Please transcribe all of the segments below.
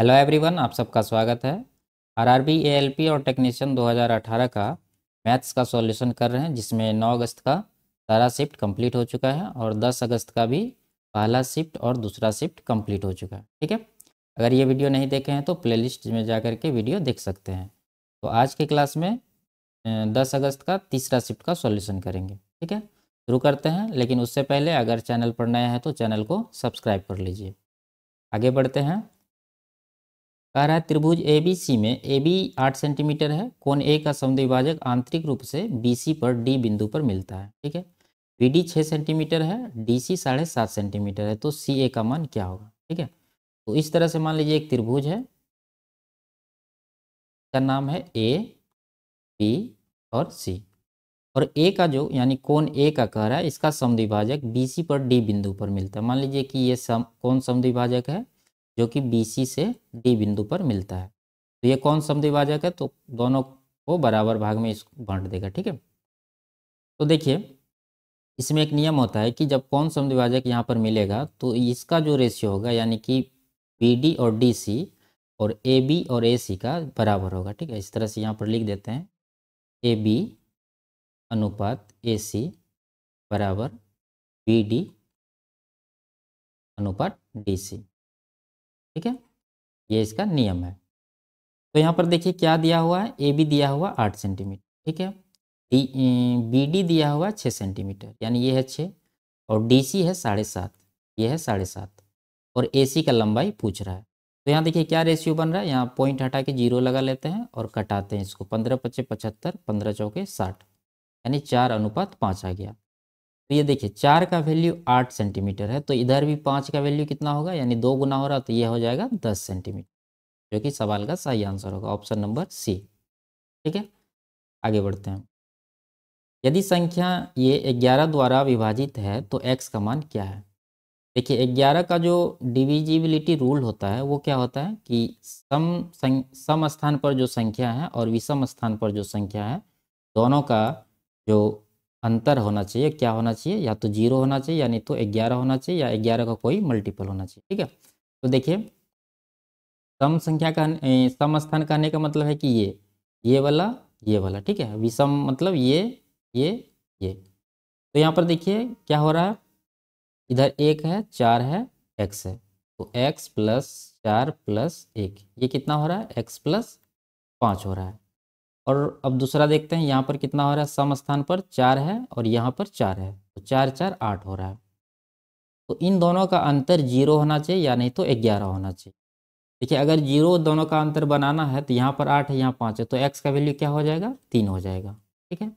hello everyone आप सबका स्वागत है आरआरबी एएलपी और टेक्नीशियन 2018 का मैथ्स का सॉल्यूशन कर रहे हैं जिसमें 9 अगस्त का सारा शिफ्ट कंप्लीट हो चुका है और 10 अगस्त का भी पहला शिफ्ट और दूसरा शिफ्ट कंप्लीट हो चुका है ठीक है अगर ये वीडियो नहीं देखे हैं तो प्लेलिस्ट में जा कर के वीडियो देख सकते हैं तो आज की क्लास में दस अगस्त का तीसरा शिफ्ट का सॉल्यूशन करेंगे ठीक है शुरू करते हैं लेकिन उससे पहले अगर चैनल पर नया है तो चैनल को सब्सक्राइब कर लीजिए आगे बढ़ते हैं कह रहा है त्रिभुज ए बी सी में ए बी आठ सेंटीमीटर है कोण ए का समद्विभाजक आंतरिक रूप से बी सी पर डी बिंदु पर मिलता है ठीक है बी डी छः सेंटीमीटर है डी सी साढ़े सात सेंटीमीटर है तो सी ए का मान क्या होगा ठीक है तो इस तरह से मान लीजिए एक त्रिभुज है का नाम है ए बी और सी और ए का जो यानी कोण ए का कह रहा है इसका समद्विभाजक बी सी पर डी बिंदु पर मिलता है मान लीजिए कि ये सम कौन समद्विभाजक है जो कि BC से D बिंदु पर मिलता है तो ये कौन समद्वीप आ जाएगा तो दोनों को बराबर भाग में इसको बांट देगा ठीक है तो देखिए इसमें एक नियम होता है कि जब कौन समद्विभाजक यहाँ पर मिलेगा तो इसका जो रेशियो होगा यानी कि बी और डी और ए बी और ए सी का बराबर होगा ठीक है इस तरह से यहाँ पर लिख देते हैं ए बी अनुपात ए सी बराबर बी डी अनुपात डी सी ठीक है ये इसका नियम है तो यहाँ पर देखिए क्या दिया हुआ है ए बी दिया हुआ आठ सेंटीमीटर ठीक है डी बी डी दिया हुआ छः सेंटीमीटर यानी ये है छः और डी सी है साढ़े सात ये है साढ़े सात और ए सी का लंबाई पूछ रहा है तो यहाँ देखिए क्या रेशियो बन रहा है यहाँ पॉइंट हटा के जीरो लगा लेते हैं और कटाते हैं इसको पंद्रह पच्चे पचहत्तर पंद्रह चौके साठ यानी चार अनुपात पाँच आ गया तो ये देखिए चार का वैल्यू आठ सेंटीमीटर है तो इधर भी पाँच का वैल्यू कितना होगा यानी दो गुना हो रहा तो ये हो जाएगा दस सेंटीमीटर जो कि सवाल का सही आंसर होगा ऑप्शन नंबर सी ठीक है आगे बढ़ते हैं यदि संख्या ये ग्यारह द्वारा विभाजित है तो एक्स का मान क्या है देखिए ग्यारह का जो डिविजिबिलिटी रूल होता है वो क्या होता है कि सम सम स्थान पर जो संख्या है और विषम स्थान पर जो संख्या है दोनों का जो अंतर होना चाहिए क्या होना चाहिए या तो जीरो होना चाहिए या नहीं तो ग्यारह होना चाहिए या ग्यारह का कोई मल्टीपल होना चाहिए ठीक है तो देखिए सम संख्या का सम स्थान कहने का मतलब है कि ये ये वाला ये वाला ठीक है विषम मतलब ये ये ये तो यहाँ पर देखिए क्या हो रहा है इधर एक है चार है एक्स है तो एक्स प्लस चार प्लस एक ये कितना हो रहा है एक्स प्लस पाँच हो रहा है और अब दूसरा देखते हैं यहाँ पर कितना हो रहा है सम स्थान पर चार है और यहाँ पर चार है तो चार चार आठ हो रहा है तो इन दोनों का अंतर जीरो होना चाहिए या नहीं तो ग्यारह होना चाहिए देखिए अगर जीरो दोनों का अंतर बनाना है तो यहाँ पर आठ है यहाँ पाँच है तो एक्स का वैल्यू क्या हो जाएगा तीन हो जाएगा ठीक है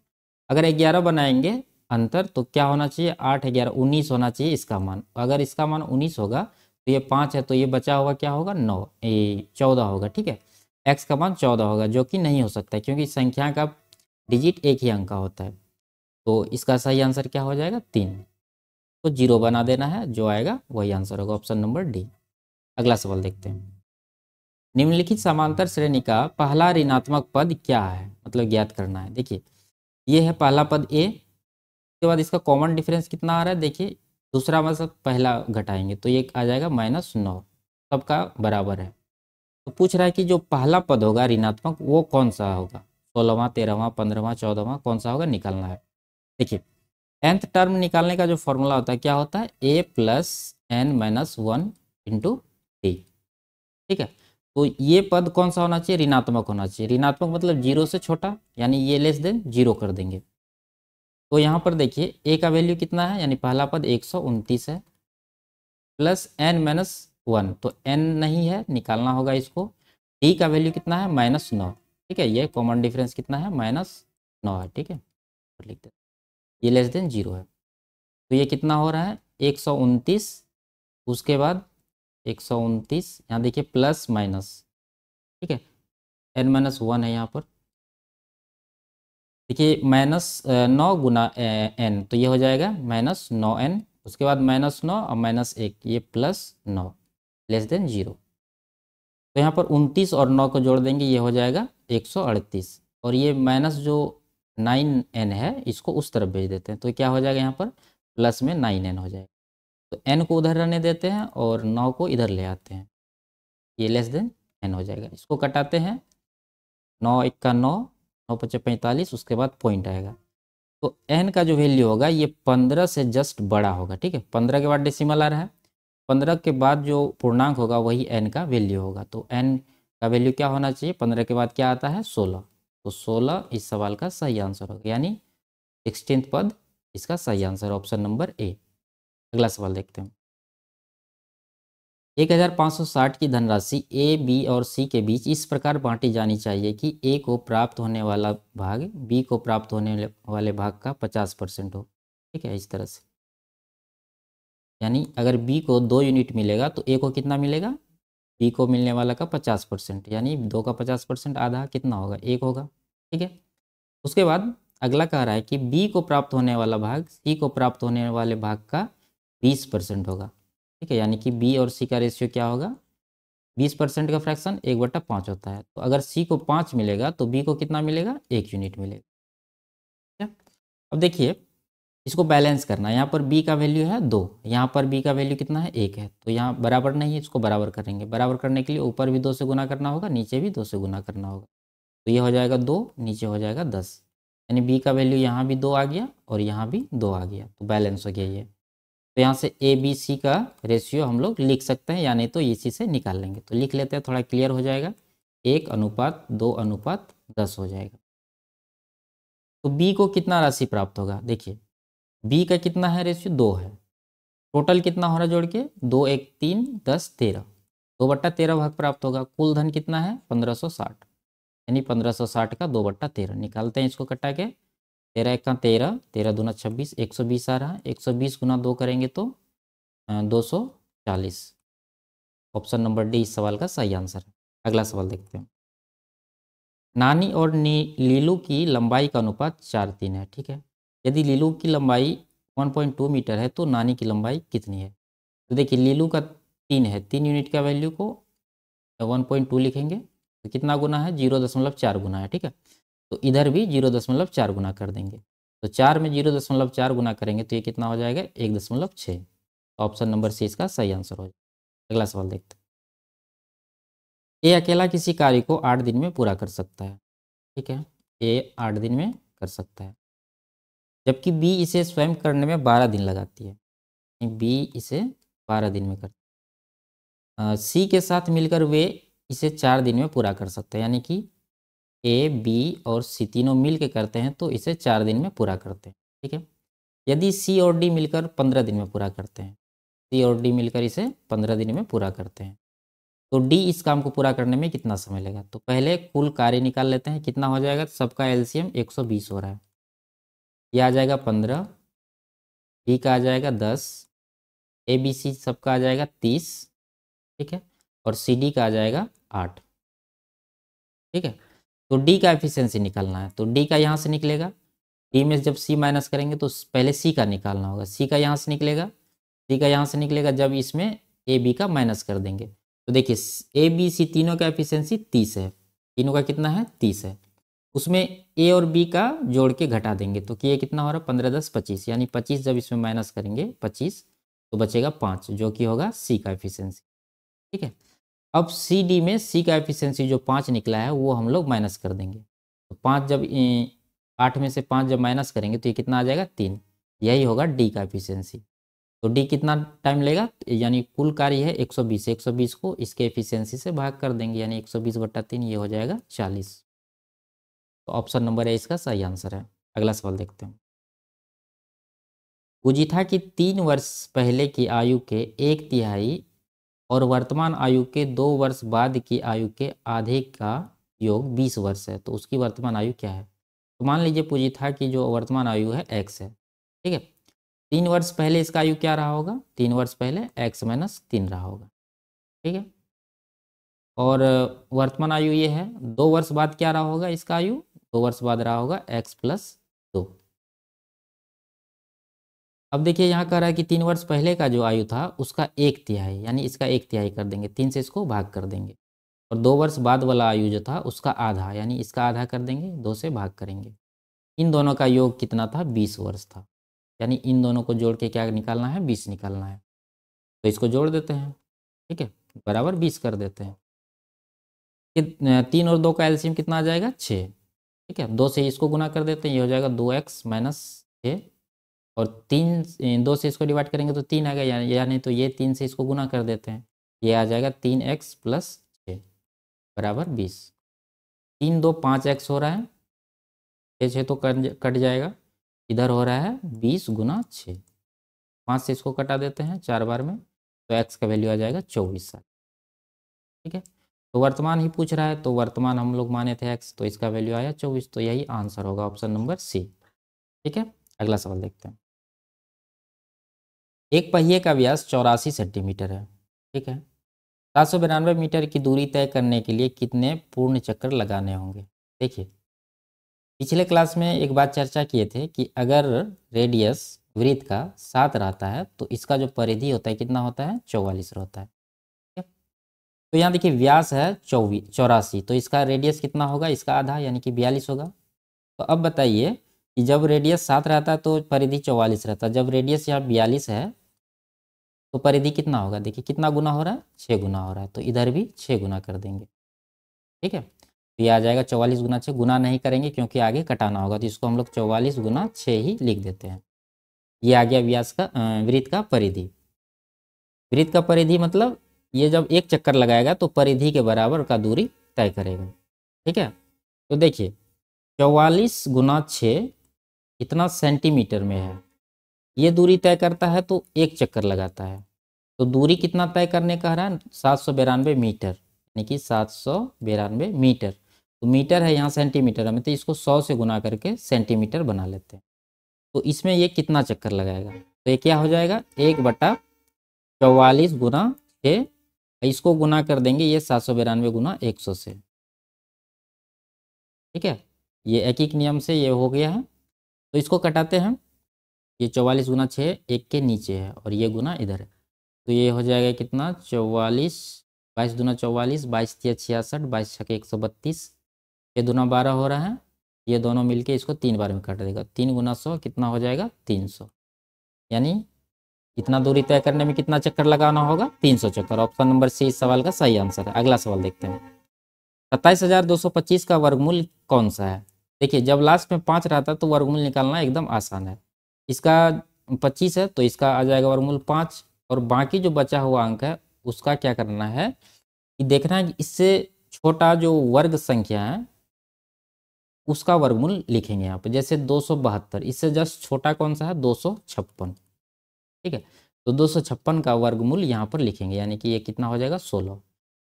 अगर ग्यारह बनाएंगे अंतर तो क्या होना चाहिए आठ ग्यारह उन्नीस होना चाहिए इसका मान अगर इसका मान उन्नीस होगा तो ये पाँच है तो ये बचा हुआ क्या होगा नौ ये चौदह होगा ठीक है एक्स का मान चौदह होगा जो कि नहीं हो सकता क्योंकि संख्या का डिजिट एक ही अंक का होता है तो इसका सही आंसर क्या हो जाएगा तीन तो जीरो बना देना है जो आएगा वही आंसर होगा ऑप्शन नंबर डी अगला सवाल देखते हैं निम्नलिखित समांतर श्रेणी का पहला ऋणात्मक पद क्या है मतलब ज्ञात करना है देखिए ये है पहला पद ए उसके बाद इसका कॉमन डिफरेंस कितना आ रहा है देखिए दूसरा मतलब पहला घटाएंगे तो ये आ जाएगा माइनस नौ सबका बराबर है तो पूछ रहा है कि जो पहला पद होगा ऋणात्मक वो कौन सा होगा सोलहवा तेरहवा पंद्रहवा चौदहवा कौन सा होगा निकालना है देखिए एंथ टर्म निकालने का जो फॉर्मूला होता है क्या होता है A plus N minus one into T ठीक है तो ये पद कौन सा होना चाहिए ऋणात्मक होना चाहिए ऋणात्मक मतलब जीरो से छोटा यानी ये लेस देन जीरो कर देंगे तो यहाँ पर देखिए ए का वैल्यू कितना है यानी पहला पद एक है प्लस एन माइनस वन तो एन नहीं है निकालना होगा इसको टी e का वैल्यू कितना है माइनस नौ ठीक है ये कॉमन डिफरेंस कितना है माइनस नौ है ठीक है तो लिख दे ये लेस देन जीरो है तो ये कितना हो रहा है एक सौ उनतीस उसके बाद एक सौ उनतीस यहाँ देखिए प्लस माइनस ठीक है एन माइनस वन है यहाँ पर देखिए माइनस नौ गुना एन तो ये हो जाएगा माइनस नौ एन उसके बाद माइनस नौ और माइनस एक ये प्लस नौ लेस देन जीरो तो यहाँ पर उनतीस और नौ को जोड़ देंगे ये हो जाएगा एक सौ अड़तीस और ये माइनस जो नाइन एन है इसको उस तरफ भेज देते हैं तो क्या हो जाएगा यहाँ पर प्लस में नाइन एन हो जाएगा तो एन को उधर रहने देते हैं और नौ को इधर ले आते हैं ये लेस देन एन हो जाएगा इसको कटाते हैं नौ इक्का नौ नौ पच्चीस पैंतालीस उसके बाद पॉइंट आएगा तो एन का जो वैल्यू होगा ये पंद्रह से जस्ट बड़ा होगा ठीक है पंद्रह के बाद डेसिमल आ रहा है पंद्रह के बाद जो पूर्णांक होगा वही एन का वैल्यू होगा तो एन का वैल्यू क्या होना चाहिए पंद्रह के बाद क्या आता है सोलह तो सोलह इस सवाल का सही आंसर होगा यानी सिक्सटीन पद इसका सही आंसर ऑप्शन नंबर ए अगला सवाल देखते हैं एक हजार पाँच सौ साठ की धनराशि ए बी और सी के बीच इस प्रकार बांटी जानी चाहिए कि ए को प्राप्त होने वाला भाग बी को प्राप्त होने वाले भाग का पचास परसेंट हो ठीक है इस तरह से यानी अगर बी को दो यूनिट मिलेगा तो ए को कितना मिलेगा बी को मिलने वाला का पचास परसेंट यानी दो का पचास परसेंट आधा कितना होगा एक होगा ठीक है उसके बाद अगला कह रहा है कि बी को प्राप्त होने वाला भाग सी को प्राप्त होने वाले भाग का बीस परसेंट होगा ठीक है यानी कि बी और सी का रेशियो क्या होगा बीस परसेंट का फ्रैक्शन एक बट्टा पाँच होता है तो अगर सी को पाँच मिलेगा तो बी को कितना मिलेगा एक यूनिट मिलेगा ठीक है अब देखिए इसको बैलेंस करना यहाँ पर बी का वैल्यू है दो यहाँ पर बी का वैल्यू कितना है एक है तो यहाँ बराबर नहीं है इसको बराबर करेंगे बराबर करने के लिए ऊपर भी दो से गुना करना होगा नीचे भी दो से गुना करना होगा तो ये हो जाएगा दो नीचे हो जाएगा दस यानी बी का वैल्यू यहाँ भी दो आ गया और यहाँ भी दो आ गया तो बैलेंस हो गया ये तो यहाँ से ए बी सी का रेशियो हम लोग लिख सकते हैं या नहीं तो इसी से निकाल लेंगे तो लिख लेते हैं थोड़ा क्लियर हो जाएगा एक अनुपात दो अनुपात दस हो जाएगा तो बी को कितना राशि प्राप्त होगा देखिए बी का कितना है रेशियो दो है टोटल कितना हो रहा है जोड़ के दो एक तीन दस तेरह दो बट्टा तेरह भाग प्राप्त होगा कुल धन कितना है पंद्रह सौ साठ यानी पंद्रह सौ साठ का दो बट्टा तेरह निकालते हैं इसको कटा के तेरह एक का तेरह तेरह दूना छब्बीस एक सौ बीस आ रहा है एक सौ बीस गुना दो करेंगे तो दो सौ चालीस ऑप्शन नंबर डी इस सवाल का सही आंसर है अगला सवाल देखते हैं नानी और नी लीलू की लंबाई का अनुपात चार तीन है ठीक है यदि लीलू की लंबाई 1.2 मीटर है तो नानी की लंबाई कितनी है तो देखिए लीलू का तीन है तीन यूनिट का वैल्यू को 1.2 लिखेंगे तो कितना गुना है जीरो दशमलव चार गुना है ठीक है तो इधर भी जीरो दशमलव चार गुना कर देंगे तो चार में जीरो दशमलव चार गुना करेंगे तो ये कितना हो जाएगा एक दशमलव छः ऑप्शन नंबर सी इसका सही आंसर हो जाएगा अगला सवाल देखते हैं ए अकेला किसी कार्य को आठ दिन में पूरा कर सकता है ठीक है ए आठ दिन में कर सकता है जबकि बी इसे स्वयं करने में बारह दिन लगाती है बी इसे बारह दिन में करती है सी के साथ मिलकर वे इसे चार दिन में पूरा कर सकते हैं यानी कि ए बी और सी तीनों मिल के करते हैं तो इसे चार दिन में पूरा करते हैं ठीक है यदि सी और डी मिलकर पंद्रह दिन में पूरा करते हैं सी और डी मिलकर इसे पंद्रह दिन में पूरा करते हैं तो डी इस काम को पूरा करने में कितना समय लगेगा तो पहले कुल कार्य निकाल लेते हैं कितना हो जाएगा सबका एलसीएम एक हो रहा है ये आ जाएगा पंद्रह डी का आ जाएगा दस ए बी सी सबका आ जाएगा तीस ठीक है और सी डी का आ जाएगा आठ ठीक है तो डी का एफिशिएंसी निकालना है तो डी का यहाँ से निकलेगा डी में जब सी माइनस करेंगे तो पहले सी का निकालना होगा सी का यहाँ से निकलेगा सी का यहाँ से निकलेगा जब इसमें ए बी का माइनस कर देंगे तो देखिए ए बी सी तीनों का एफिशियंसी तीस है तीनों का कितना है तीस है उसमें ए और बी का जोड़ के घटा देंगे तो कि ये कितना हो रहा है पंद्रह दस पच्चीस यानी पच्चीस जब इसमें माइनस करेंगे पच्चीस तो बचेगा पाँच जो कि होगा सी का एफिशियंसी ठीक है अब सी डी में सी का एफिशियंसी जो पाँच निकला है वो हम लोग माइनस कर देंगे तो पाँच जब आठ में से पाँच जब माइनस करेंगे तो ये कितना आ जाएगा तीन यही होगा डी का एफिशियंसी तो डी कितना टाइम लेगा यानी कुल कार्य है 120 120 को इसके एफिशियंसी से भाग कर देंगे यानी 120 सौ बीस बट्टा तीन ये हो जाएगा चालीस तो ऑप्शन नंबर ए इसका सही आंसर है अगला सवाल देखते हैं था की तीन वर्ष पहले की आयु के एक तिहाई और वर्तमान आयु के दो वर्ष बाद की आयु के आधे का योग बीस वर्ष है तो उसकी वर्तमान आयु क्या है तो मान लीजिए पूजिथा की जो वर्तमान आयु है एक्स है ठीक है तीन वर्ष पहले इसका आयु क्या रहा होगा तीन वर्ष पहले एक्स माइनस तीन रहा होगा ठीक है और वर्तमान आयु ये है दो वर्ष बाद क्या रहा होगा इसका आयु दो वर्ष बाद रहा होगा एक्स प्लस दो अब देखिए यहाँ कह रहा है कि तीन वर्ष पहले का जो आयु था उसका एक तिहाई यानी इसका एक तिहाई कर देंगे तीन से इसको भाग कर देंगे और दो वर्ष बाद वाला आयु जो था उसका आधा यानी इसका आधा कर देंगे दो से भाग करेंगे इन दोनों का योग कितना था बीस वर्ष था यानी इन दोनों को जोड़ के क्या निकालना है बीस निकालना है तो इसको जोड़ देते हैं ठीक है बराबर बीस कर देते हैं तीन और दो का एल्शियम कितना आ जाएगा छः ठीक है दो से इसको गुना कर देते हैं ये हो जाएगा दो एक्स माइनस छः और तीन दो से इसको डिवाइड करेंगे तो तीन आएगा या, या नहीं तो ये तीन से इसको गुना कर देते हैं ये आ जाएगा तीन एक्स प्लस छः बराबर बीस तीन दो पाँच एक्स हो रहा है छः छः तो कट जाएगा इधर हो रहा है बीस गुना छः पाँच से इसको कटा देते हैं चार बार में तो एक्स का वैल्यू आ जाएगा चौबीस ठीक है तो वर्तमान ही पूछ रहा है तो वर्तमान हम लोग माने थे एक्स तो इसका वैल्यू आया चौबीस तो यही आंसर होगा ऑप्शन नंबर सी ठीक है अगला सवाल देखते हैं एक पहिए का व्यास चौरासी सेंटीमीटर है ठीक है सात सौ बिरानवे मीटर की दूरी तय करने के लिए कितने पूर्ण चक्कर लगाने होंगे देखिए पिछले क्लास में एक बात चर्चा किए थे कि अगर रेडियस वृत्त का सात रहता है तो इसका जो परिधि होता है कितना होता है चौवालीस रहता है तो यहाँ देखिए व्यास है चौवी चौरासी तो इसका रेडियस कितना होगा इसका आधा यानी कि बयालीस होगा तो अब बताइए कि जब रेडियस सात रहता है तो परिधि चौवालीस रहता है जब रेडियस यहाँ बयालीस है तो परिधि कितना होगा देखिए कितना गुना हो रहा है छः गुना हो रहा है तो इधर भी छः गुना कर देंगे ठीक है तो ये आ जाएगा चौवालीस गुना छः गुना नहीं करेंगे क्योंकि आगे कटाना होगा तो इसको हम लोग चौवालीस गुना छः ही लिख देते हैं ये आ गया व्यास का वृत्त का परिधि वृत्त का परिधि मतलब ये जब एक चक्कर लगाएगा तो परिधि के बराबर का दूरी तय करेगा ठीक है तो देखिए चौवालीस गुना छः इतना सेंटीमीटर में है ये दूरी तय करता है तो एक चक्कर लगाता है तो दूरी कितना तय करने का रहा है सात सौ बिरानवे मीटर यानी कि सात सौ बिरानवे मीटर तो मीटर है यहाँ सेंटीमीटर हमें मतलब तो इसको सौ से गुना करके सेंटीमीटर बना लेते हैं तो इसमें ये कितना चक्कर लगाएगा तो ये क्या हो जाएगा एक बटा चौवालीस गुना छः इसको गुना कर देंगे ये सात सौ बिरानवे गुना एक सौ से ठीक है ये एक एक नियम से ये हो गया है तो इसको कटाते हैं ये चौवालीस गुना छः एक के नीचे है और ये गुना इधर है तो ये हो जाएगा कितना चौवालीस बाईस दुना चौवालीस बाईस तिया छियासठ बाईस छः एक सौ बत्तीस ये दोनों बारह हो रहा है ये दोनों मिलके इसको तीन बार में कट देगा तीन गुना सौ कितना हो जाएगा तीन सौ यानी कितना दूरी तय करने में कितना चक्कर लगाना होगा 300 चक्कर ऑप्शन नंबर सी इस सवाल का सही आंसर है अगला सवाल देखते हैं सत्ताईस हजार दो सौ पच्चीस का वर्गमूल कौन सा है देखिए जब लास्ट में पाँच रहता है तो वर्गमूल निकालना एकदम आसान है इसका पच्चीस है तो इसका आ जाएगा वर्गमूल पाँच और बाकी जो बचा हुआ अंक है उसका क्या करना है कि देखना है कि इससे छोटा जो वर्ग संख्या है उसका वर्गमूल लिखेंगे यहाँ पर जैसे दो इससे जस्ट छोटा कौन सा है दो ठीक है तो दो सौ छप्पन का वर्गमूल यहाँ पर लिखेंगे यानी कि ये कितना हो जाएगा सोलह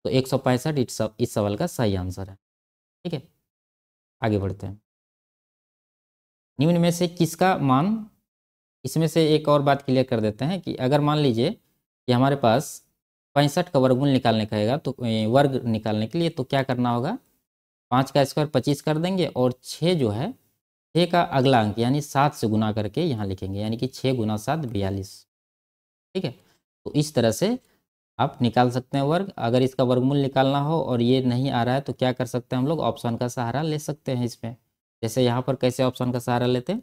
तो एक सौ पैंसठ इस सवाल का सही आंसर है ठीक है आगे बढ़ते हैं निम्न में से किसका मान इसमें से एक और बात क्लियर कर देते हैं कि अगर मान लीजिए कि हमारे पास पैंसठ का वर्गमूल निकालने कहेगा तो वर्ग निकालने के लिए तो क्या करना होगा पाँच का स्क्वायर पच्चीस कर देंगे और छः जो है छः का अगला अंक यानी सात से गुना करके यहाँ लिखेंगे यानी कि छः गुना सात बयालीस ठीक है तो इस तरह से आप निकाल सकते हैं वर्ग अगर इसका वर्गमूल निकालना हो और ये नहीं आ रहा है तो क्या कर सकते हैं हम लोग ऑप्शन का सहारा ले सकते हैं इसमें जैसे यहाँ पर कैसे ऑप्शन का सहारा लेते हैं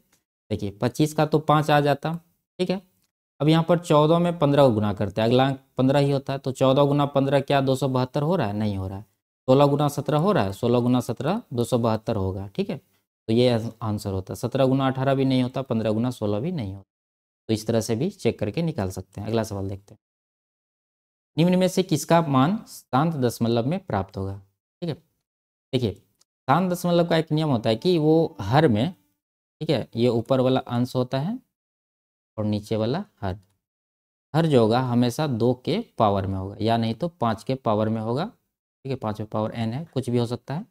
देखिए पच्चीस का तो पाँच आ जाता ठीक है अब यहाँ पर चौदह में पंद्रह गुना करते हैं अगला पंद्रह ही होता है तो चौदह गुना पंद्रह क्या दो सौ बहत्तर हो रहा है नहीं हो रहा है सोलह गुना सत्रह हो रहा है सोलह गुना सत्रह दो सौ बहत्तर होगा ठीक है तो ये आंसर होता है सत्रह गुना अठारह भी नहीं होता पंद्रह गुना सोलह भी नहीं होता तो इस तरह से भी चेक करके निकाल सकते हैं अगला सवाल देखते हैं निम्न में से किसका मान शांत दशमलव में प्राप्त होगा ठीक है देखिए शांत दशमलव का एक नियम होता है कि वो हर में ठीक है ये ऊपर वाला अंश होता है और नीचे वाला हर हर जो होगा हमेशा दो के पावर में होगा या नहीं तो पाँच के पावर में होगा ठीक है पाँच में पावर एन है कुछ भी हो सकता है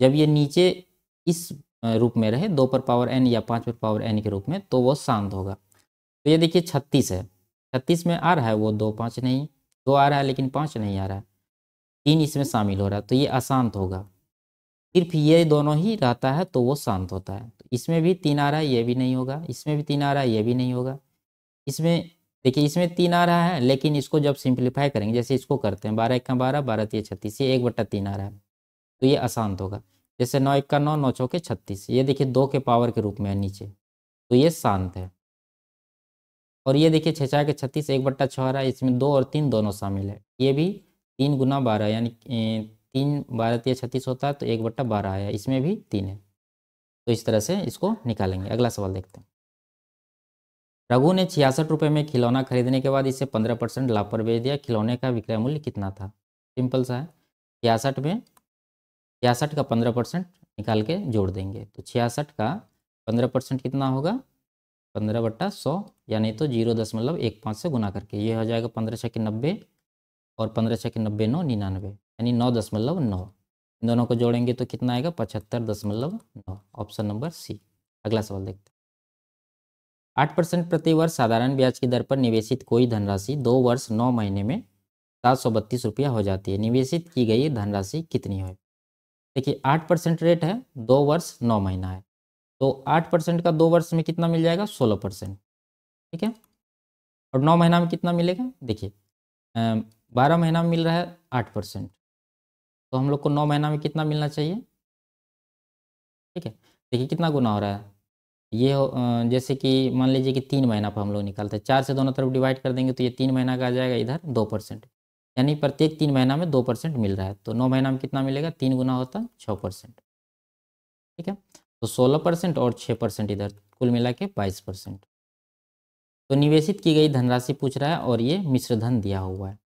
जब ये नीचे इस रूप में रहे दो पर पावर एन या पाँच पर पावर एन के रूप में तो वो शांत होगा तो ये देखिए छत्तीस है छत्तीस में आ रहा है वो दो पाँच नहीं दो आ रहा है लेकिन पाँच नहीं आ रहा है तीन इसमें शामिल हो रहा है तो ये अशांत होगा सिर्फ ये दोनों ही रहता है तो वो शांत होता है तो इसमें भी तीन आ रहा है ये भी नहीं होगा इसमें भी तीन आ रहा है ये भी नहीं होगा इसमें देखिए इसमें तीन आ रहा है लेकिन इसको जब सिंप्लीफाई करेंगे जैसे इसको करते हैं बारह इक्का बारह बारह तीन छत्तीस ये एक बट्टा तीन आ रहा है तो ये अशांत होगा जैसे नौ इक्का नौ नौ चौके छत्तीस ये देखिए दो के पावर के रूप में है नीचे तो ये शांत है और ये देखिए छः चार के छत्तीस एक बट्टा छः रहा है इसमें दो और तीन दोनों शामिल है ये भी तीन गुना बारह यानी तीन बारह तीन छत्तीस होता है तो एक बट्टा बारह आया इसमें भी तीन है तो इस तरह से इसको निकालेंगे अगला सवाल देखते हैं रघु ने छियासठ रुपये में खिलौना खरीदने के बाद इसे पंद्रह परसेंट लाभ पर बेच दिया खिलौने का विक्रय मूल्य कितना था सिंपल सा है छियासठ में छियासठ का पंद्रह परसेंट निकाल के जोड़ देंगे तो छियासठ का पंद्रह परसेंट कितना होगा पंद्रह बट्टा सौ यानी तो जीरो दशमलव एक पाँच से गुना करके ये हो जाएगा पंद्रह छः के नब्बे और पंद्रह छः के नब्बे नौ निन्यानवे यानी नौ दशमलव नौ इन दोनों को जोड़ेंगे तो कितना आएगा पचहत्तर दशमलव नौ ऑप्शन नंबर सी अगला सवाल देखते हैं आठ परसेंट प्रति वर्ष साधारण ब्याज की दर पर निवेशित कोई धनराशि दो वर्ष नौ महीने में सात सौ बत्तीस रुपया हो जाती है निवेशित की गई धनराशि कितनी है देखिए आठ परसेंट रेट है दो वर्ष नौ महीना है तो आठ परसेंट का दो वर्ष में कितना मिल जाएगा सोलह परसेंट ठीक है और नौ महीना में कितना मिलेगा देखिए बारह महीना में मिल रहा है आठ परसेंट तो हम लोग को नौ महीना में कितना मिलना चाहिए ठीक है देखिए कितना गुना हो रहा है ये हो जैसे कि मान लीजिए कि तीन महीना पर हम लोग निकालते हैं चार से दोनों तरफ डिवाइड कर देंगे तो ये तीन महीना का आ जाएगा इधर दो परसेंट यानी प्रत्येक तीन महीना में दो परसेंट मिल रहा है तो नौ महीना में कितना मिलेगा तीन गुना होता है छः परसेंट ठीक है तो सोलह परसेंट और छः परसेंट इधर कुल मिला के बाईस परसेंट तो निवेशित की गई धनराशि पूछ रहा है और ये मिश्रधन दिया हुआ है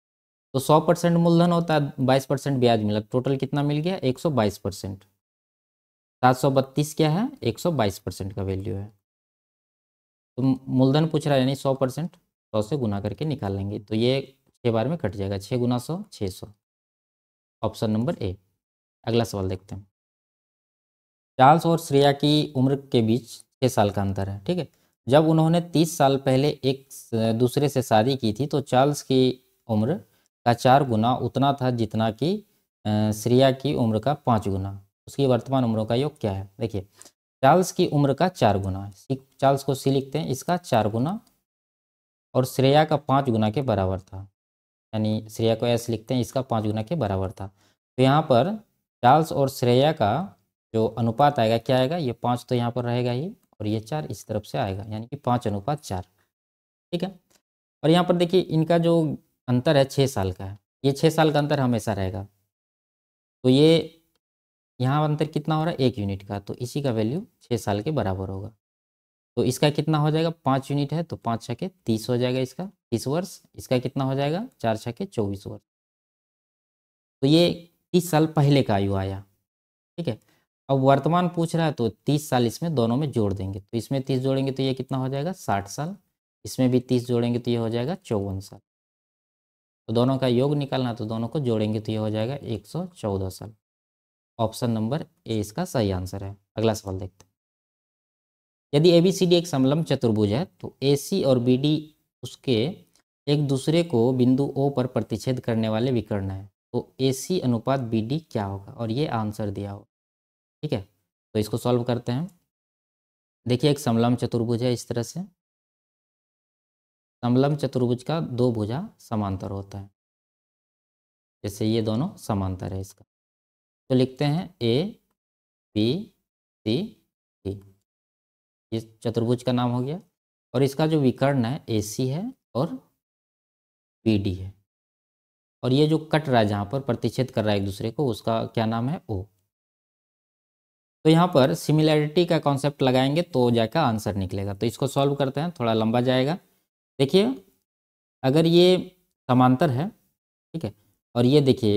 तो सौ परसेंट मूलधन होता है बाईस परसेंट ब्याज मिला टोटल कितना मिल गया एक सौ बाईस परसेंट सात सौ बत्तीस क्या है एक सौ बाईस परसेंट का वैल्यू है तो मूलधन पूछ रहा है यानी सौ परसेंट सौ से गुना करके निकाल लेंगे तो ये छः बार में कट जाएगा छः गुना सौ छः सौ ऑप्शन नंबर ए अगला सवाल देखते हैं चार्ल्स और श्रेया की उम्र के बीच छः साल का अंतर है ठीक है जब उन्होंने तीस साल पहले एक दूसरे से शादी की थी तो चार्ल्स की उम्र का चार गुना उतना था जितना कि श्रेया की उम्र का पाँच गुना उसकी वर्तमान उम्रों का योग क्या है देखिए चार्ल्स की उम्र का चार गुना चार्ल्स को सी लिखते हैं इसका चार गुना और श्रेया का पाँच गुना के बराबर था यानी श्रेया को एस लिखते हैं इसका पाँच गुना के बराबर था तो यहाँ पर चार्ल्स और श्रेया का जो अनुपात आएगा क्या आएगा ये पाँच तो यहाँ पर रहेगा ही और ये चार इस तरफ से आएगा यानी कि पाँच अनुपात चार ठीक है और यहाँ पर देखिए इनका जो अंतर है छः साल का है ये छः साल का अंतर हमेशा रहेगा तो ये यहाँ अंतर कितना हो रहा है एक यूनिट का तो इसी का वैल्यू छः साल के बराबर होगा तो इसका कितना हो जाएगा पाँच यूनिट है तो पाँच छः के तीस हो जाएगा इसका तीस वर्ष इसका कितना हो जाएगा चार छः के चौबीस वर्ष तो ये तीस साल पहले का आयु आया ठीक है अब वर्तमान पूछ रहा है तो तीस साल इसमें दोनों में जोड़ देंगे तो इसमें तीस जोड़ेंगे तो ये कितना हो जाएगा साठ साल इसमें भी तीस जोड़ेंगे तो ये हो जाएगा चौवन साल तो दोनों का योग निकालना तो दोनों को जोड़ेंगे तो ये हो जाएगा एक सौ चौदह साल ऑप्शन नंबर ए इसका सही आंसर है अगला सवाल देखते हैं यदि ए बी सी डी एक समलम चतुर्भुज है तो ए सी और बी डी उसके एक दूसरे को बिंदु ओ पर प्रतिच्छेद करने वाले विकर्ण है तो ए सी अनुपात बी डी क्या होगा और ये आंसर दिया होगा ठीक है तो इसको सॉल्व करते हैं देखिए एक समलम चतुर्भुज है इस तरह से समलम चतुर्भुज का दो भुजा समांतर होता है जैसे ये दोनों समांतर है इसका तो लिखते हैं ए बी सी डी ये चतुर्भुज का नाम हो गया और इसका जो विकर्ण है ए सी है और बी डी है और ये जो कट रहा है जहाँ पर प्रतिच्छेद कर रहा है एक दूसरे को उसका क्या नाम है ओ तो यहाँ पर सिमिलैरिटी का कॉन्सेप्ट लगाएंगे तो जाकर आंसर निकलेगा तो इसको सॉल्व करते हैं थोड़ा लंबा जाएगा देखिए अगर ये समांतर है ठीक है और ये देखिए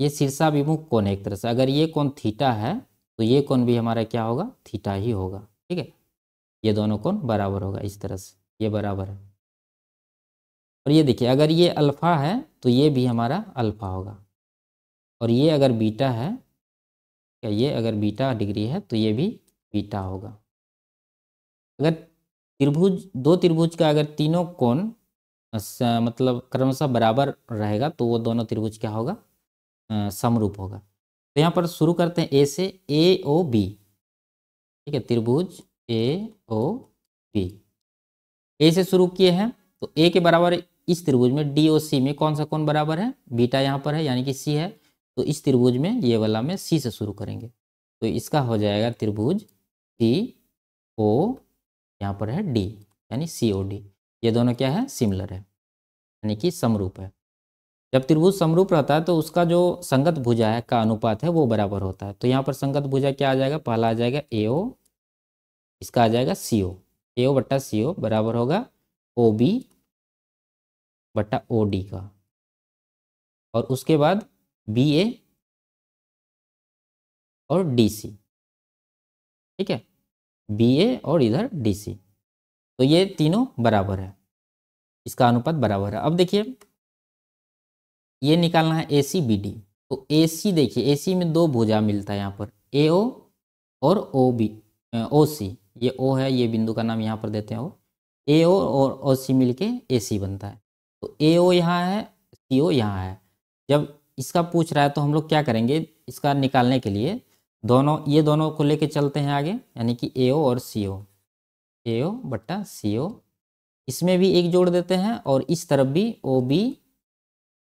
ये विमुख कौन है एक तरह से अगर ये कौन थीटा है तो ये कौन भी हमारा क्या होगा थीटा ही होगा ठीक है ये दोनों कौन बराबर होगा इस तरह से ये बराबर है और ये देखिए अगर ये अल्फ़ा है तो ये भी हमारा अल्फ़ा होगा और ये अगर बीटा है क्या ये अगर बीटा डिग्री है तो ये भी बीटा होगा अगर त्रिभुज दो त्रिभुज का अगर तीनों कोण मतलब क्रमशः बराबर रहेगा तो वो दोनों त्रिभुज क्या होगा समरूप होगा तो यहाँ पर शुरू करते हैं ए से ए ओ बी ठीक है त्रिभुज ए ओ बी ए से शुरू किए हैं तो ए के बराबर इस त्रिभुज में डी ओ सी में कौन सा कौन बराबर है बीटा यहाँ पर है यानी कि सी है तो इस त्रिभुज में ये वाला में सी से शुरू करेंगे तो इसका हो जाएगा त्रिभुज सी ओ यहाँ पर है डी यानी सी ओ डी ये दोनों क्या है सिमिलर है यानी कि समरूप है जब त्रिभुज समरूप रहता है तो उसका जो संगत भुजा है का अनुपात है वो बराबर होता है तो यहाँ पर संगत भुजा क्या आ जाएगा पहला आ जाएगा ए ओ इसका आ जाएगा सी ओ ए ओ बट्टा सी ओ बराबर होगा ओ बी बट्टा ओ डी का और उसके बाद बी ए और डी सी ठीक है बी ए और इधर डी सी तो ये तीनों बराबर है इसका अनुपात बराबर है अब देखिए ये निकालना है ए सी बी डी तो ए सी देखिए ए सी में दो भुजा मिलता है यहाँ पर ए ओ और ओ बी ओ सी ये ओ है ये बिंदु का नाम यहाँ पर देते हैं वो ए ओ और ओ सी मिल के ए सी बनता है तो ए ओ यहाँ है सी ओ यहाँ है जब इसका पूछ रहा है तो हम लोग क्या करेंगे इसका निकालने के लिए दोनों ये दोनों को लेके चलते हैं आगे यानी कि ए और सी ओ ए ओ बट्टा सी ओ इसमें भी एक जोड़ देते हैं और इस तरफ भी ओ बी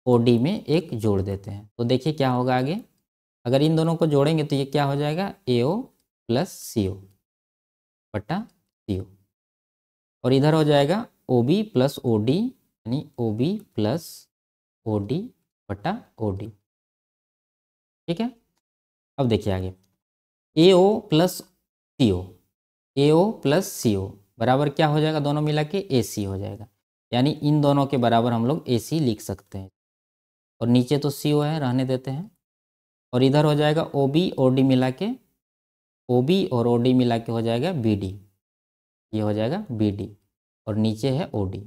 ओ डी में एक जोड़ देते हैं तो देखिए क्या होगा आगे अगर इन दोनों को जोड़ेंगे तो ये क्या हो जाएगा ए ओ प्लस सी ओ बट्टा सी ओ और इधर हो जाएगा O B plus O D यानी O B plus O D बट्टा ओ डी ठीक है अब देखिए आगे ए ओ प्लस सी ओ ए ओ प्लस सी ओ बराबर क्या हो जाएगा दोनों मिला के ए सी हो जाएगा यानी इन दोनों के बराबर हम लोग ए सी लिख सकते हैं और नीचे तो सी ओ है रहने देते हैं और इधर हो जाएगा ओ बी ओ डी मिला के ओ बी और ओ डी मिला के हो जाएगा बी डी ये हो जाएगा बी डी और नीचे है ओ डी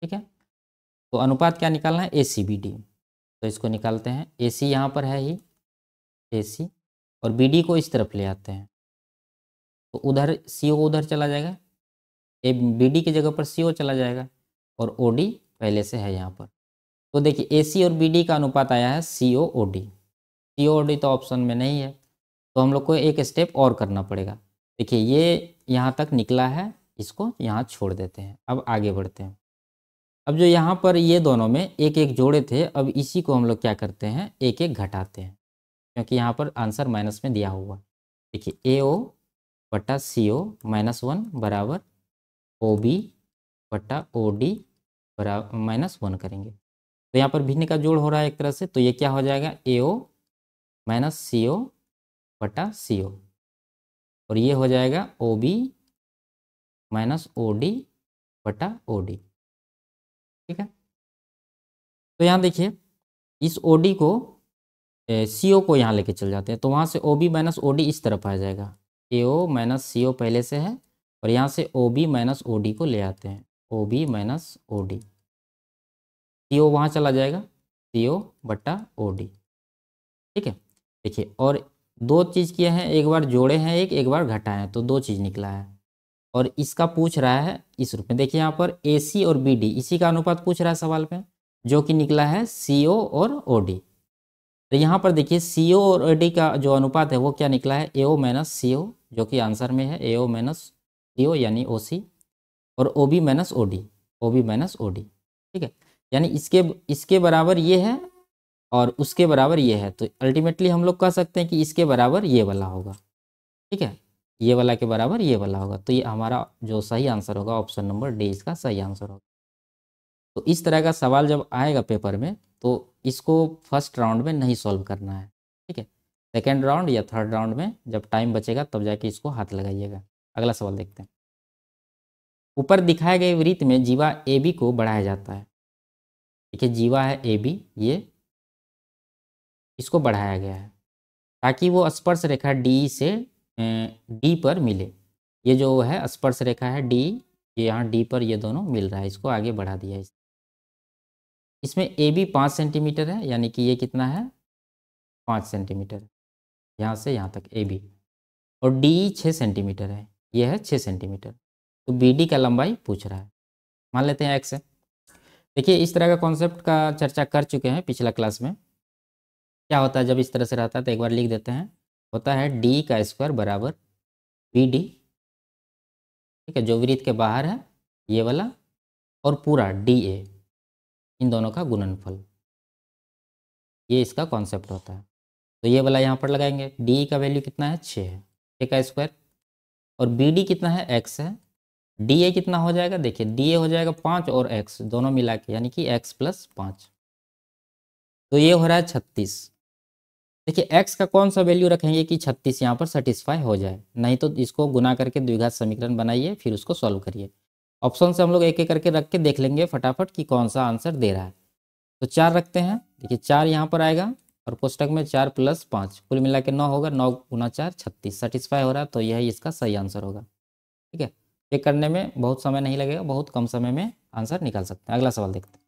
ठीक है तो अनुपात क्या निकालना है ए सी बी डी तो इसको निकालते हैं ए सी यहाँ पर है ही ए सी और बी डी को इस तरफ ले आते हैं तो उधर सी ओ उधर चला जाएगा ए बी डी की जगह पर सी ओ चला जाएगा और ओ डी पहले से है यहाँ पर तो देखिए ए सी और बी डी का अनुपात आया है C O O D C O D तो ऑप्शन में नहीं है तो हम लोग को एक स्टेप और करना पड़ेगा देखिए ये यहाँ तक निकला है इसको यहाँ छोड़ देते हैं अब आगे बढ़ते हैं अब जो यहाँ पर ये दोनों में एक एक जोड़े थे अब इसी को हम लोग क्या करते हैं एक एक घटाते हैं क्योंकि यहाँ पर आंसर माइनस में दिया हुआ देखिए ए ओ बटा सी ओ माइनस वन बराबर ओ बी बटा ओ डी बराबर माइनस वन करेंगे तो यहाँ पर भिन्न का जोड़ हो रहा है एक तरह से तो ये क्या हो जाएगा ए ओ माइनस सी ओ बटा सी ओ और ये हो जाएगा O B minus O D बटा ओ डी ठीक है तो यहाँ देखिए इस ओ डी को सी ओ को यहाँ लेके चल जाते हैं तो वहाँ से O B minus O D इस तरफ आ जाएगा ए ओ माइनस सी ओ पहले से है और यहाँ से O B minus O D को ले आते हैं O B minus O D C O वहाँ चला जाएगा सी ओ बट्टा ओ डी ठीक है देखिए और दो चीज़ किए हैं एक बार जोड़े हैं एक एक बार घटाए हैं तो दो चीज़ निकला है और इसका पूछ रहा है इस रूप में देखिए यहाँ पर ए सी और बी डी इसी का अनुपात पूछ रहा है सवाल में जो कि निकला है सी ओ और ओ डी तो यहाँ पर देखिए सी ओ और ओ डी का जो अनुपात है वो क्या निकला है ए ओ माइनस सी ओ जो कि आंसर में है ए ओ माइनस सी ओ यानी ओ सी और O B minus O D O B minus O D ठीक है यानी इसके इसके बराबर ये है और उसके बराबर ये है तो अल्टीमेटली हम लोग कह सकते हैं कि इसके बराबर ये वाला होगा ठीक है ये वाला के बराबर ये वाला होगा तो ये हमारा जो सही आंसर होगा ऑप्शन नंबर डी इसका सही आंसर होगा तो इस तरह का सवाल जब आएगा पेपर में तो इसको फर्स्ट राउंड में नहीं सॉल्व करना है ठीक है सेकेंड राउंड या थर्ड राउंड में जब टाइम बचेगा तब जाके इसको हाथ लगाइएगा अगला सवाल देखते हैं ऊपर दिखाए गए वृत्त में जीवा ए बी को बढ़ाया जाता है देखिए जीवा है ए बी ये इसको बढ़ाया गया है ताकि वो स्पर्श रेखा डी से डी पर मिले ये जो है स्पर्श रेखा है डी ये यहाँ डी पर ये दोनों मिल रहा है इसको आगे बढ़ा दिया इस इसमें ए बी पाँच सेंटीमीटर है यानी कि ये कितना है पाँच सेंटीमीटर यहाँ से यहाँ तक ए बी और डी छः सेंटीमीटर है ये है छः सेंटीमीटर तो बी डी का लंबाई पूछ रहा है मान लेते हैं एक्स है देखिए इस तरह का कॉन्सेप्ट का चर्चा कर चुके हैं पिछला क्लास में क्या होता है जब इस तरह से रहता है तो एक बार लिख देते हैं होता है डी का स्क्वायर बराबर बी डी ठीक है जो वृत्त के बाहर है ये वाला और पूरा डी ए इन दोनों का गुणनफल ये इसका कॉन्सेप्ट होता है तो ये वाला यहाँ पर लगाएंगे डी का वैल्यू कितना है छः है छः का स्क्वायर और बी डी कितना है एक्स है डी ए कितना हो जाएगा देखिए डी ए हो जाएगा पाँच और एक्स दोनों मिला के यानी कि एक्स प्लस पाँच तो ये हो रहा है छत्तीस देखिए x का कौन सा वैल्यू रखेंगे कि 36 यहाँ पर सेटिस्फाई हो जाए नहीं तो इसको गुना करके द्विघात समीकरण बनाइए फिर उसको सॉल्व करिए ऑप्शन से हम लोग एक एक करके रख के देख लेंगे फटाफट कि कौन सा आंसर दे रहा है तो चार रखते हैं देखिए चार यहाँ पर आएगा और पुस्तक में चार प्लस पाँच कुल मिला के नौ होगा नौ गुना चार छत्तीस सेटिस्फाई हो रहा है तो यह इसका सही आंसर होगा ठीक है ये करने में बहुत समय नहीं लगेगा बहुत कम समय में आंसर निकाल सकते हैं अगला सवाल देखते हैं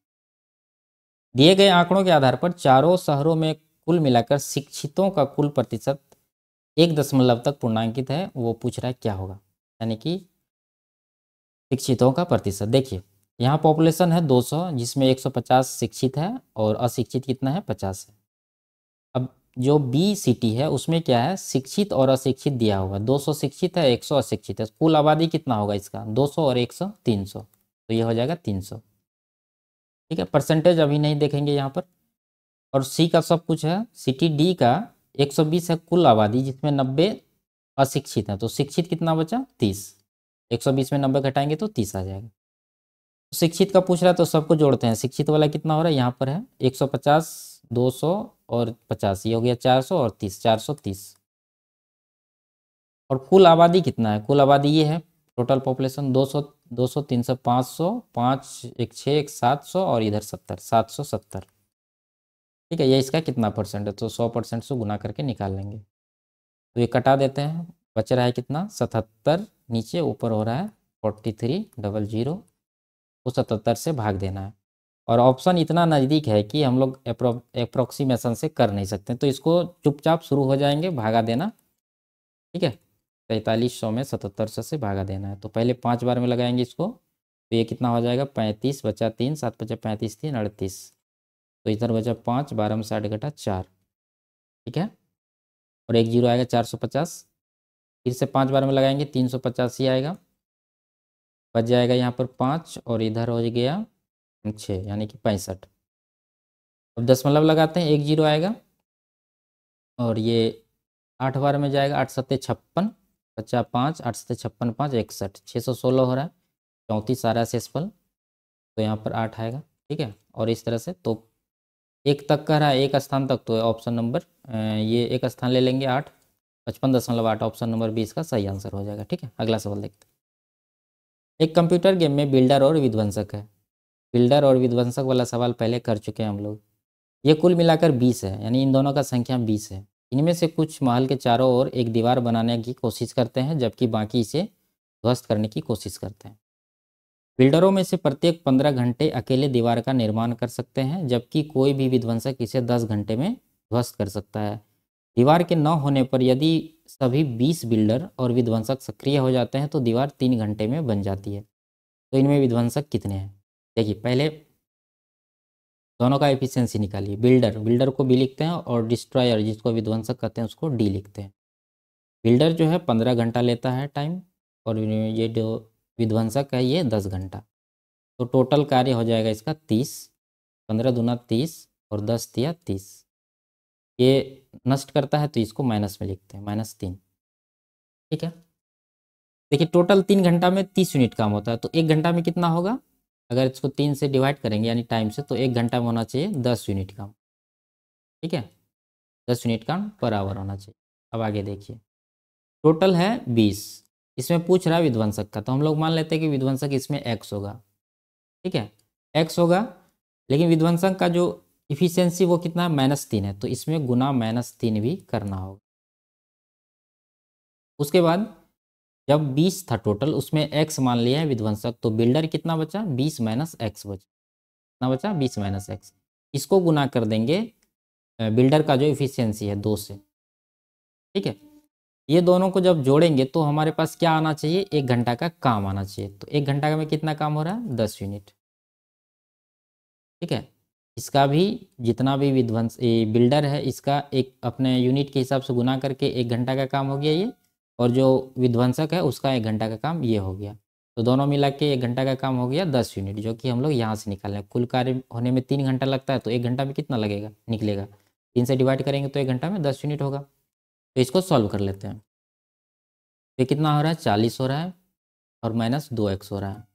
दिए गए आंकड़ों के आधार पर चारों शहरों में कुल मिलाकर शिक्षितों का कुल प्रतिशत एक दशमलव तक पूर्णांकित है वो पूछ रहा है क्या होगा यानी कि शिक्षितों का प्रतिशत देखिए यहाँ पॉपुलेशन है 200 जिसमें 150 शिक्षित है और अशिक्षित कितना है 50 है अब जो बी सिटी है उसमें क्या है शिक्षित और अशिक्षित दिया होगा 200 शिक्षित है 100 अशिक्षित है कुल आबादी कितना होगा इसका 200 और 100 300 तो ये हो जाएगा 300 ठीक है परसेंटेज अभी नहीं देखेंगे यहाँ पर और सी का सब कुछ है सिटी डी का 120 है कुल आबादी जिसमें 90 अशिक्षित है तो शिक्षित कितना बचा 30 120 में 90 घटाएंगे तो 30 आ जाएगा शिक्षित का पूछ रहा है तो सबको जोड़ते हैं शिक्षित वाला कितना हो रहा है यहाँ पर है 150 200 और 50 ये हो गया 400 और 30 430 और कुल आबादी कितना है कुल आबादी ये है टोटल पॉपुलेशन तीन सौ पाँच सौ पाँच एक छः एक सात सौ और इधर सत्तर सात सौ सत्तर ठीक है ये इसका कितना परसेंट है तो सौ परसेंट से गुना करके निकाल लेंगे तो ये कटा देते हैं बच रहा है कितना सतहत्तर नीचे ऊपर हो रहा है फोर्टी थ्री डबल जीरो को सतहत्तर से भाग देना है और ऑप्शन इतना नज़दीक है कि हम लोग अप्रोक्सीमेशन से कर नहीं सकते तो इसको चुपचाप शुरू हो जाएंगे भागा देना ठीक है तैंतालीस सौ में सतहत्तर सौ से भागा देना है तो पहले पाँच बार में लगाएंगे इसको तो ये कितना हो जाएगा पैंतीस बचा तीन सात बचा पैंतीस तीन अड़तीस तो इधर बचा पाँच बारह में साठ घटा चार ठीक है और एक जीरो आएगा चार सौ पचास फिर से पाँच बार में लगाएंगे तीन सौ पचास ही आएगा बच जाएगा यहाँ पर पाँच और इधर हो गया छः यानी कि पैंसठ अब दशमलव लगाते हैं एक जीरो आएगा और ये आठ बार में जाएगा आठ सत्ते छप्पन पचास पाँच आठ सत्ते छप्पन पाँच इकसठ छः सौ सोलह हो रहा है चौंतीस आ रहा है सेसफल तो यहाँ पर आठ आएगा ठीक है और इस तरह से तो एक तक कह रहा है एक स्थान तक तो है ऑप्शन नंबर ये एक स्थान ले लेंगे आठ पचपन दशमलव आठ ऑप्शन नंबर बीस का सही आंसर हो जाएगा ठीक है अगला सवाल देखते हैं एक कंप्यूटर गेम में बिल्डर और विध्वंसक है बिल्डर और विध्वंसक वाला सवाल पहले कर चुके हैं हम लोग ये कुल मिलाकर बीस है यानी इन दोनों का संख्या बीस है इनमें से कुछ महल के चारों ओर एक दीवार बनाने की कोशिश करते हैं जबकि बाकी इसे ध्वस्त करने की कोशिश करते हैं बिल्डरों में से प्रत्येक 15 घंटे अकेले दीवार का निर्माण कर सकते हैं जबकि कोई भी विध्वंसक इसे 10 घंटे में ध्वस्त कर सकता है दीवार के न होने पर यदि सभी 20 बिल्डर और विध्वंसक सक्रिय हो जाते हैं तो दीवार तीन घंटे में बन जाती है तो इनमें विध्वंसक कितने हैं देखिए पहले दोनों का एफिशिएंसी निकालिए बिल्डर बिल्डर को बी लिखते हैं और डिस्ट्रॉयर जिसको विध्वंसक कहते हैं उसको डी लिखते हैं बिल्डर जो है पंद्रह घंटा लेता है टाइम और ये जो विध्वंसक है ये दस घंटा तो टोटल कार्य हो जाएगा इसका तीस पंद्रह दुना तीस और दस दिया तीस ये नष्ट करता है तो इसको माइनस में लिखते हैं माइनस तीन ठीक है देखिए टोटल तीन घंटा में तीस यूनिट काम होता है तो एक घंटा में कितना होगा अगर इसको तीन से डिवाइड करेंगे यानी टाइम से तो एक घंटा में होना चाहिए दस यूनिट काम ठीक है दस यूनिट काम पर आवर होना चाहिए अब आगे देखिए टोटल है बीस इसमें पूछ रहा है विध्वंसक का तो हम लोग मान लेते हैं कि विध्वंसक इसमें एक्स होगा ठीक है एक्स होगा लेकिन विध्वंसक का जो इफिशियंसी वो कितना है माइनस तीन है तो इसमें गुना माइनस तीन भी करना होगा उसके बाद जब बीस था टोटल उसमें एक्स मान लिया है विध्वंसक तो बिल्डर कितना बचा बीस माइनस एक्स बचा कितना बचा बीस माइनस एक्स इसको गुना कर देंगे बिल्डर का जो इफिशियंसी है दो से ठीक है ये दोनों को जब जोड़ेंगे तो हमारे पास क्या आना चाहिए एक घंटा का काम आना चाहिए तो एक घंटा का में कितना काम हो रहा है दस यूनिट ठीक है इसका भी जितना भी विध्वंस ये बिल्डर है इसका एक अपने यूनिट के हिसाब से गुना करके एक घंटा का काम हो गया ये और जो विध्वंसक है उसका एक घंटा का काम ये हो गया तो दोनों मिला के एक घंटा का काम हो गया दस यूनिट जो कि हम लोग यहाँ से निकाल रहे हैं कुल कार्य होने में तीन घंटा लगता है तो एक घंटा में कितना लगेगा निकलेगा तीन से डिवाइड करेंगे तो एक घंटा में दस यूनिट होगा तो इसको सॉल्व कर लेते हैं ये कितना हो रहा है चालीस हो रहा है और माइनस दो एक्स हो रहा है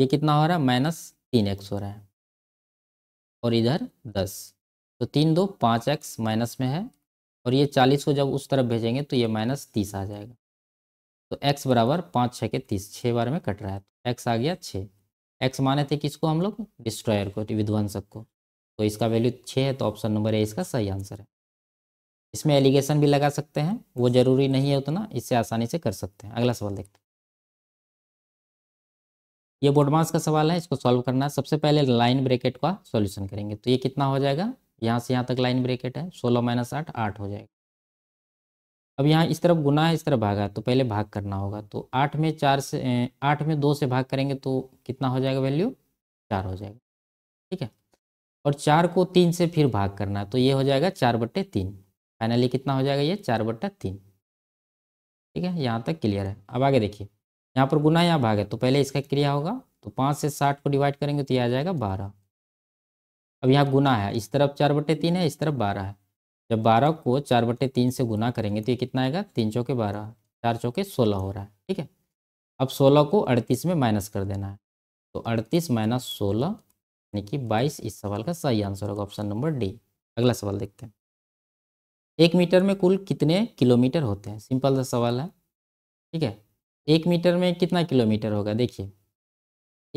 ये कितना हो रहा है माइनस तीन एक्स हो रहा है और इधर दस तो तीन दो पाँच एक्स माइनस में है और ये चालीस को जब उस तरफ भेजेंगे तो ये माइनस तीस आ जाएगा तो एक्स बराबर पाँच छः के तीस छः बार में कट रहा है तो एक्स आ गया छः एक्स माने थे किसको हम लोग डिस्ट्रॉयर को विध्वंसक को तो इसका वैल्यू छः है तो ऑप्शन नंबर ए इसका सही आंसर है इसमें एलिगेशन भी लगा सकते हैं वो जरूरी नहीं है उतना इससे आसानी से कर सकते हैं अगला सवाल देखते हैं ये बोर्डमास का सवाल है इसको सॉल्व करना है सबसे पहले लाइन ब्रेकेट का सॉल्यूशन करेंगे तो ये कितना हो जाएगा यहाँ से यहाँ तक लाइन ब्रेकेट है सोलह माइनस आठ आठ हो जाएगा अब यहाँ इस तरफ गुना है इस तरफ भागा तो पहले भाग करना होगा तो आठ में चार से आठ में दो से भाग करेंगे तो कितना हो जाएगा वैल्यू चार हो जाएगा ठीक है और चार को तीन से फिर भाग करना है तो ये हो जाएगा चार बट्टे तीन फाइनली कितना हो जाएगा ये चार बट्टा तीन ठीक है यहाँ तक क्लियर है अब आगे देखिए यहाँ पर गुना यहाँ भाग है तो पहले इसका क्रिया होगा तो पाँच से साठ को डिवाइड करेंगे तो ये आ जाएगा बारह अब यहाँ गुना है इस तरफ चार बट्टे तीन है इस तरफ बारह है जब बारह को चार बट्टे तीन से गुना करेंगे तो ये कितना आएगा तीन चौके बारह चार चौके सोलह हो रहा है ठीक है अब सोलह को अड़तीस में माइनस कर देना है तो अड़तीस माइनस सोलह यानी कि बाईस इस सवाल का सही आंसर होगा ऑप्शन नंबर डी अगला सवाल देखते हैं एक मीटर में कुल कितने किलोमीटर होते हैं सिंपल सा सवाल है ठीक है एक मीटर में कितना किलोमीटर होगा देखिए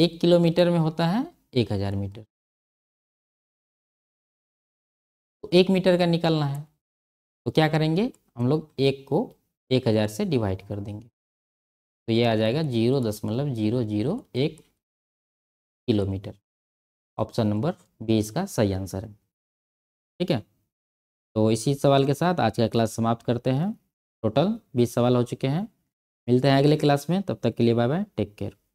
एक किलोमीटर में होता है एक हज़ार मीटर तो एक मीटर का निकलना है तो क्या करेंगे हम लोग एक को एक हज़ार से डिवाइड कर देंगे तो ये आ जाएगा जीरो दशमलव जीरो जीरो एक किलोमीटर ऑप्शन नंबर बीस का सही आंसर है ठीक है तो इसी सवाल के साथ आज का क्लास समाप्त करते हैं टोटल बीस सवाल हो चुके हैं मिलते हैं अगले क्लास में तब तक के लिए बाय बाय टेक केयर